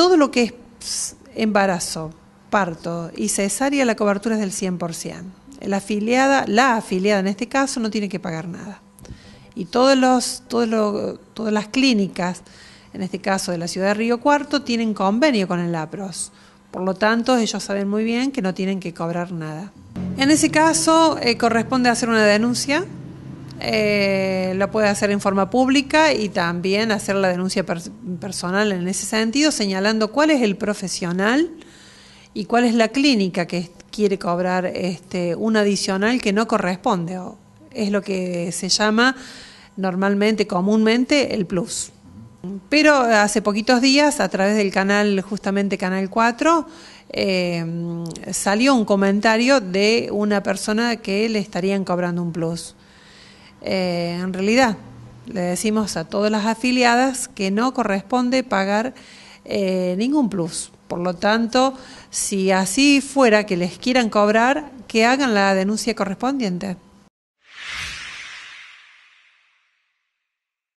todo lo que es embarazo, parto y cesárea, la cobertura es del 100%. La afiliada, la afiliada en este caso, no tiene que pagar nada. Y todos los, todas las clínicas, en este caso de la ciudad de Río Cuarto, tienen convenio con el APROS. Por lo tanto, ellos saben muy bien que no tienen que cobrar nada. En ese caso, eh, corresponde hacer una denuncia eh, lo puede hacer en forma pública y también hacer la denuncia personal en ese sentido, señalando cuál es el profesional y cuál es la clínica que quiere cobrar este, un adicional que no corresponde. O es lo que se llama normalmente, comúnmente, el plus. Pero hace poquitos días, a través del canal, justamente Canal 4, em, salió un comentario de una persona que le estarían cobrando un plus. Eh, en realidad, le decimos a todas las afiliadas que no corresponde pagar eh, ningún plus. Por lo tanto, si así fuera que les quieran cobrar, que hagan la denuncia correspondiente.